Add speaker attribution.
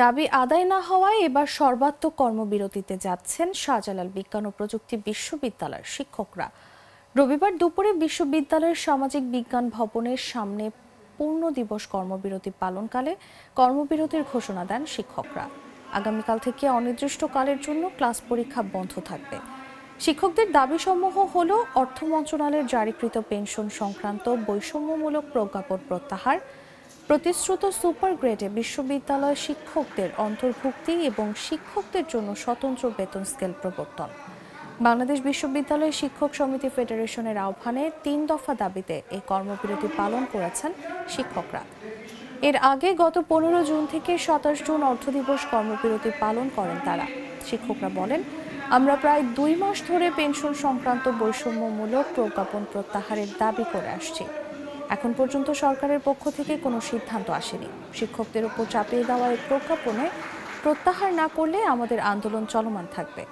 Speaker 1: দাবি আদায় না হওয়ায় এবার সর্বাত্মক কর্মবিরতিতে যাচ্ছেন শাহজালাল বিজ্ঞান ও প্রযুক্তি বিশ্ববিদ্যালয়ের শিক্ষকরা রবিবার দুপুরে বিশ্ববিদ্যালয়ের সামাজিক বিজ্ঞান ভবনের সামনে পূর্ণ দিবস কর্মবিরতি পালনকালে কর্মবিরতির ঘোষণা দেন শিক্ষকরা আগামীকাল থেকে অনির্দিষ্টকালের জন্য ক্লাস পরীক্ষা বন্ধ থাকবে শিক্ষকদের দাবি সমূহ হল অর্থ মন্ত্রণালয়ের জারিকৃত পেনশন সংক্রান্ত বৈষম্যমূলক প্রজ্ঞাপন প্রত্যাহার প্রতিশ্রুত সুপার গ্রেডে বিশ্ববিদ্যালয় শিক্ষকদের অন্তর্ভুক্তি এবং শিক্ষকদের জন্য স্বতন্ত্র বেতন স্কেল প্রবর্তন বাংলাদেশ বিশ্ববিদ্যালয় শিক্ষক সমিতি ফেডারেশনের আহ্বানে তিন দফা দাবিতে এই কর্মবিরতি পালন করেছেন শিক্ষকরা এর আগে গত পনেরো জুন থেকে সাতাশ জুন অর্থ দিবস কর্মবিরতি পালন করেন তারা শিক্ষকরা বলেন আমরা প্রায় দুই মাস ধরে পেনশন সংক্রান্ত বৈষম্যমূলক প্রজ্ঞাপন প্রত্যাহারের দাবি করে আসছি এখন পর্যন্ত সরকারের পক্ষ থেকে কোনো সিদ্ধান্ত আসেনি শিক্ষকদের উপর চাপিয়ে দেওয়া এই প্রজ্ঞাপনে প্রত্যাহার না করলে আমাদের আন্দোলন চলমান থাকবে